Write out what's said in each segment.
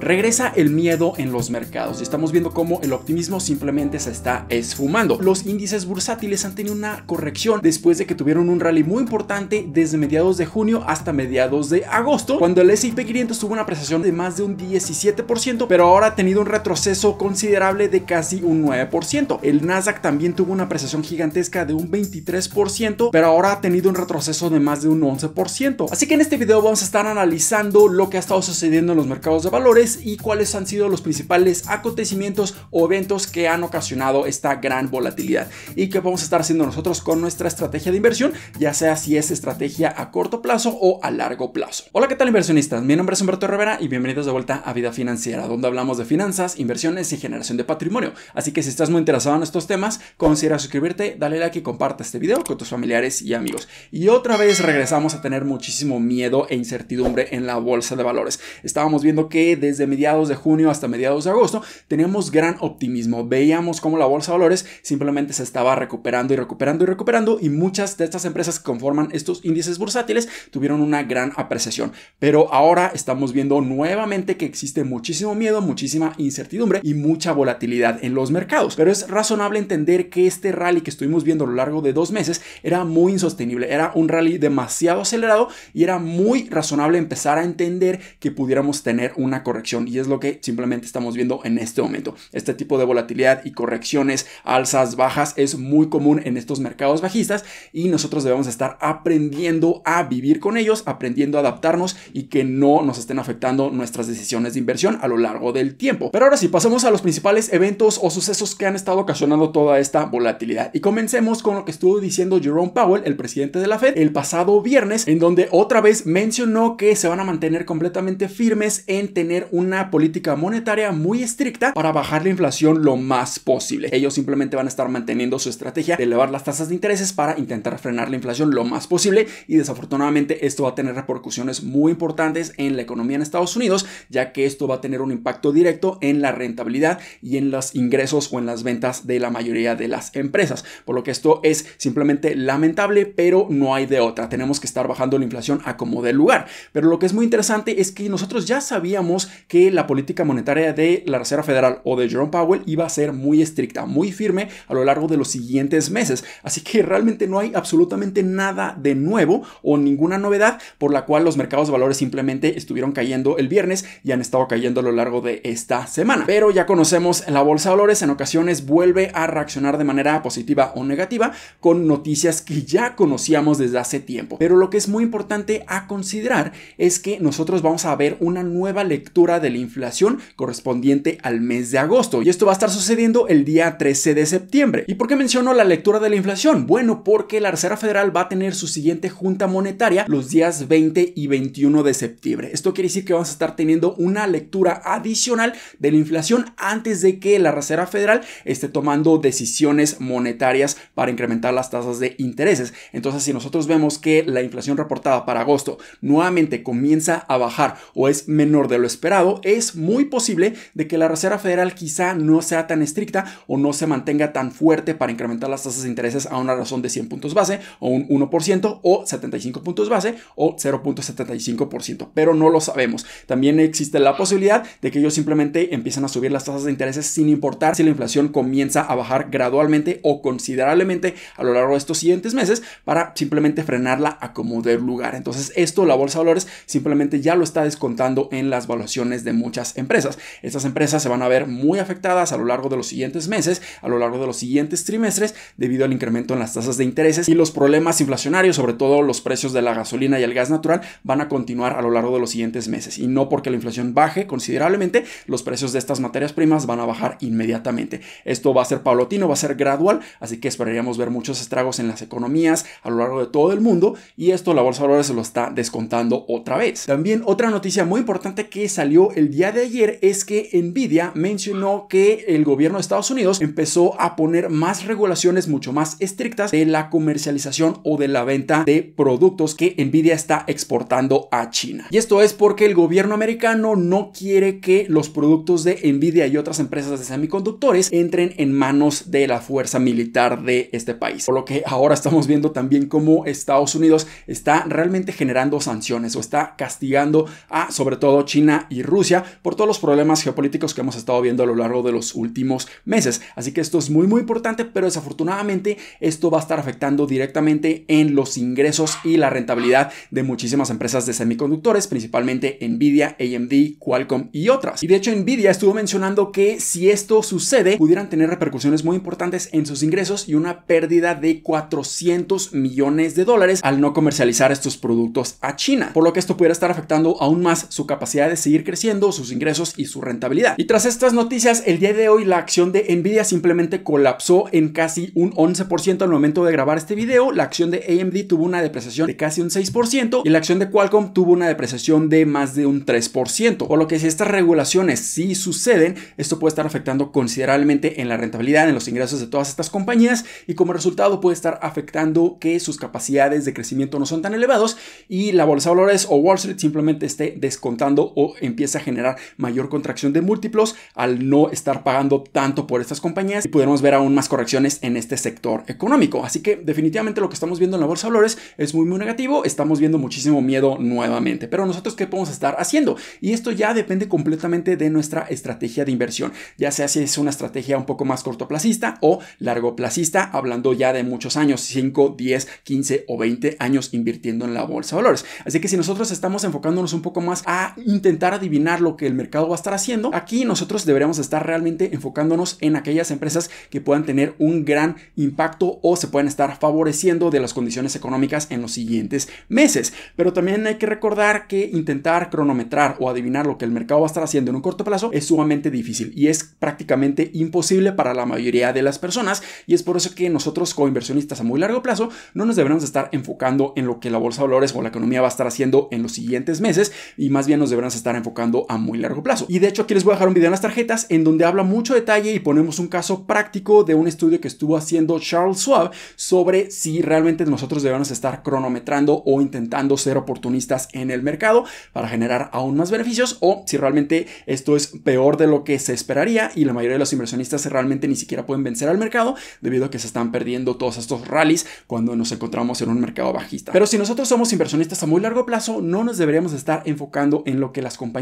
Regresa el miedo en los mercados y estamos viendo cómo el optimismo simplemente se está esfumando. Los índices bursátiles han tenido una corrección después de que tuvieron un rally muy importante desde mediados de junio hasta mediados de agosto, cuando el S&P 500 tuvo una apreciación de más de un 17%, pero ahora ha tenido un retroceso considerable de casi un 9%. El Nasdaq también tuvo una apreciación gigantesca de un 23%, pero ahora ha tenido un retroceso de más de un 11%. Así que en este video vamos a estar analizando lo que ha estado sucediendo en los mercados de valores y cuáles han sido los principales acontecimientos o eventos que han ocasionado esta gran volatilidad y qué vamos a estar haciendo nosotros con nuestra estrategia de inversión, ya sea si es estrategia a corto plazo o a largo plazo. Hola, ¿qué tal inversionistas? Mi nombre es Humberto Rivera y bienvenidos de vuelta a Vida Financiera, donde hablamos de finanzas, inversiones y generación de patrimonio. Así que si estás muy interesado en estos temas, considera suscribirte, dale like y comparte este video con tus familiares y amigos. Y otra vez regresamos a tener muchísimo miedo e incertidumbre en la bolsa de valores. Estábamos viendo que desde desde mediados de junio hasta mediados de agosto, teníamos gran optimismo. Veíamos cómo la bolsa de valores simplemente se estaba recuperando y recuperando y recuperando y muchas de estas empresas que conforman estos índices bursátiles tuvieron una gran apreciación. Pero ahora estamos viendo nuevamente que existe muchísimo miedo, muchísima incertidumbre y mucha volatilidad en los mercados. Pero es razonable entender que este rally que estuvimos viendo a lo largo de dos meses era muy insostenible, era un rally demasiado acelerado y era muy razonable empezar a entender que pudiéramos tener una corrección y es lo que simplemente estamos viendo en este momento. Este tipo de volatilidad y correcciones, alzas, bajas es muy común en estos mercados bajistas y nosotros debemos estar aprendiendo a vivir con ellos, aprendiendo a adaptarnos y que no nos estén afectando nuestras decisiones de inversión a lo largo del tiempo. Pero ahora sí, pasamos a los principales eventos o sucesos que han estado ocasionando toda esta volatilidad y comencemos con lo que estuvo diciendo Jerome Powell, el presidente de la Fed, el pasado viernes en donde otra vez mencionó que se van a mantener completamente firmes en tener una política monetaria muy estricta para bajar la inflación lo más posible. Ellos simplemente van a estar manteniendo su estrategia de elevar las tasas de intereses para intentar frenar la inflación lo más posible y desafortunadamente esto va a tener repercusiones muy importantes en la economía en Estados Unidos, ya que esto va a tener un impacto directo en la rentabilidad y en los ingresos o en las ventas de la mayoría de las empresas. Por lo que esto es simplemente lamentable, pero no hay de otra. Tenemos que estar bajando la inflación a como de lugar. Pero lo que es muy interesante es que nosotros ya sabíamos que la política monetaria de la Reserva Federal o de Jerome Powell iba a ser muy estricta, muy firme a lo largo de los siguientes meses. Así que realmente no hay absolutamente nada de nuevo o ninguna novedad por la cual los mercados de valores simplemente estuvieron cayendo el viernes y han estado cayendo a lo largo de esta semana. Pero ya conocemos la bolsa de valores, en ocasiones vuelve a reaccionar de manera positiva o negativa con noticias que ya conocíamos desde hace tiempo. Pero lo que es muy importante a considerar es que nosotros vamos a ver una nueva lectura de la inflación correspondiente al mes de agosto. Y esto va a estar sucediendo el día 13 de septiembre. ¿Y por qué menciono la lectura de la inflación? Bueno, porque la Reserva Federal va a tener su siguiente junta monetaria los días 20 y 21 de septiembre. Esto quiere decir que vamos a estar teniendo una lectura adicional de la inflación antes de que la Reserva Federal esté tomando decisiones monetarias para incrementar las tasas de intereses. Entonces, si nosotros vemos que la inflación reportada para agosto nuevamente comienza a bajar o es menor de lo esperado, es muy posible de que la Reserva Federal quizá no sea tan estricta o no se mantenga tan fuerte para incrementar las tasas de intereses a una razón de 100 puntos base o un 1% o 75 puntos base o 0.75%, pero no lo sabemos. También existe la posibilidad de que ellos simplemente empiecen a subir las tasas de intereses sin importar si la inflación comienza a bajar gradualmente o considerablemente a lo largo de estos siguientes meses para simplemente frenarla a como lugar. Entonces esto la bolsa de valores simplemente ya lo está descontando en las valuaciones de muchas empresas. Estas empresas se van a ver muy afectadas a lo largo de los siguientes meses, a lo largo de los siguientes trimestres, debido al incremento en las tasas de intereses y los problemas inflacionarios, sobre todo los precios de la gasolina y el gas natural, van a continuar a lo largo de los siguientes meses. Y no porque la inflación baje considerablemente, los precios de estas materias primas van a bajar inmediatamente. Esto va a ser paulatino, va a ser gradual, así que esperaríamos ver muchos estragos en las economías a lo largo de todo el mundo y esto la bolsa de valores se lo está descontando otra vez. También otra noticia muy importante que salió el día de ayer es que Nvidia mencionó que el gobierno de Estados Unidos empezó a poner más regulaciones mucho más estrictas de la comercialización o de la venta de productos que Nvidia está exportando a China. Y esto es porque el gobierno americano no quiere que los productos de Nvidia y otras empresas de semiconductores entren en manos de la fuerza militar de este país. Por lo que ahora estamos viendo también cómo Estados Unidos está realmente generando sanciones o está castigando a sobre todo China y Rusia por todos los problemas geopolíticos que hemos estado viendo a lo largo de los últimos meses. Así que esto es muy muy importante, pero desafortunadamente esto va a estar afectando directamente en los ingresos y la rentabilidad de muchísimas empresas de semiconductores, principalmente Nvidia, AMD, Qualcomm y otras. Y de hecho Nvidia estuvo mencionando que si esto sucede, pudieran tener repercusiones muy importantes en sus ingresos y una pérdida de 400 millones de dólares al no comercializar estos productos a China, por lo que esto pudiera estar afectando aún más su capacidad de seguir creciendo sus ingresos y su rentabilidad. Y tras estas noticias, el día de hoy la acción de Nvidia simplemente colapsó en casi un 11% al momento de grabar este video, la acción de AMD tuvo una depreciación de casi un 6% y la acción de Qualcomm tuvo una depreciación de más de un 3%, por lo que si estas regulaciones sí suceden, esto puede estar afectando considerablemente en la rentabilidad, en los ingresos de todas estas compañías y como resultado puede estar afectando que sus capacidades de crecimiento no son tan elevados y la bolsa de valores o Wall Street simplemente esté descontando o empieza a generar mayor contracción de múltiplos al no estar pagando tanto por estas compañías y podemos ver aún más correcciones en este sector económico. Así que definitivamente lo que estamos viendo en la bolsa de valores es muy muy negativo, estamos viendo muchísimo miedo nuevamente, pero nosotros qué podemos estar haciendo? Y esto ya depende completamente de nuestra estrategia de inversión, ya sea si es una estrategia un poco más cortoplacista o largo largoplacista, hablando ya de muchos años, 5, 10, 15 o 20 años invirtiendo en la bolsa de valores. Así que si nosotros estamos enfocándonos un poco más a intentar adivinar adivinar lo que el mercado va a estar haciendo. Aquí nosotros deberíamos estar realmente enfocándonos en aquellas empresas que puedan tener un gran impacto o se pueden estar favoreciendo de las condiciones económicas en los siguientes meses. Pero también hay que recordar que intentar cronometrar o adivinar lo que el mercado va a estar haciendo en un corto plazo es sumamente difícil y es prácticamente imposible para la mayoría de las personas y es por eso que nosotros como inversionistas a muy largo plazo no nos deberíamos estar enfocando en lo que la bolsa de valores o la economía va a estar haciendo en los siguientes meses y más bien nos deberíamos estar enfocando a muy largo plazo. Y de hecho aquí les voy a dejar un video en las tarjetas en donde habla mucho detalle y ponemos un caso práctico de un estudio que estuvo haciendo Charles Schwab sobre si realmente nosotros debemos estar cronometrando o intentando ser oportunistas en el mercado para generar aún más beneficios o si realmente esto es peor de lo que se esperaría y la mayoría de los inversionistas realmente ni siquiera pueden vencer al mercado debido a que se están perdiendo todos estos rallies cuando nos encontramos en un mercado bajista. Pero si nosotros somos inversionistas a muy largo plazo, no nos deberíamos estar enfocando en lo que las compañías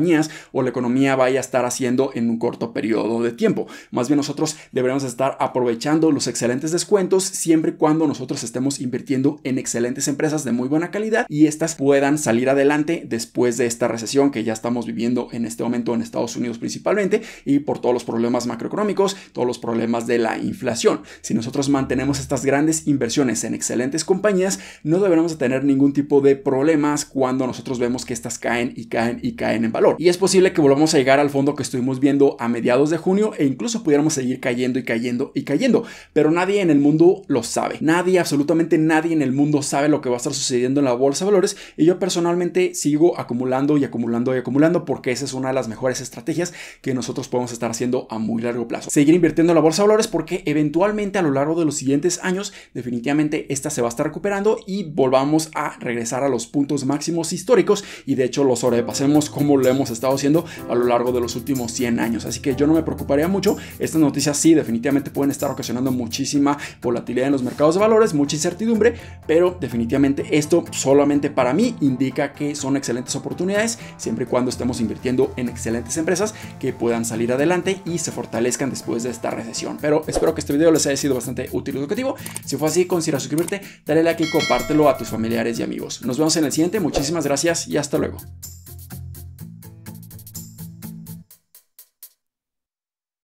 o la economía vaya a estar haciendo en un corto periodo de tiempo. Más bien nosotros deberemos estar aprovechando los excelentes descuentos siempre y cuando nosotros estemos invirtiendo en excelentes empresas de muy buena calidad y estas puedan salir adelante después de esta recesión que ya estamos viviendo en este momento en Estados Unidos principalmente y por todos los problemas macroeconómicos, todos los problemas de la inflación. Si nosotros mantenemos estas grandes inversiones en excelentes compañías, no deberemos tener ningún tipo de problemas cuando nosotros vemos que estas caen y caen y caen en valor. Y es posible que volvamos a llegar al fondo que estuvimos viendo a mediados de junio e incluso pudiéramos seguir cayendo y cayendo y cayendo. Pero nadie en el mundo lo sabe. Nadie, absolutamente nadie en el mundo sabe lo que va a estar sucediendo en la bolsa de valores. Y yo personalmente sigo acumulando y acumulando y acumulando porque esa es una de las mejores estrategias que nosotros podemos estar haciendo a muy largo plazo. Seguir invirtiendo en la bolsa de valores porque eventualmente a lo largo de los siguientes años definitivamente esta se va a estar recuperando y volvamos a regresar a los puntos máximos históricos y de hecho los sobrepasemos como lo hemos hemos estado haciendo a lo largo de los últimos 100 años. Así que yo no me preocuparía mucho. Estas noticias sí, definitivamente pueden estar ocasionando muchísima volatilidad en los mercados de valores, mucha incertidumbre, pero definitivamente esto solamente para mí indica que son excelentes oportunidades siempre y cuando estemos invirtiendo en excelentes empresas que puedan salir adelante y se fortalezcan después de esta recesión. Pero espero que este video les haya sido bastante útil y educativo. Si fue así, considera suscribirte, dale like y compártelo a tus familiares y amigos. Nos vemos en el siguiente. Muchísimas gracias y hasta luego.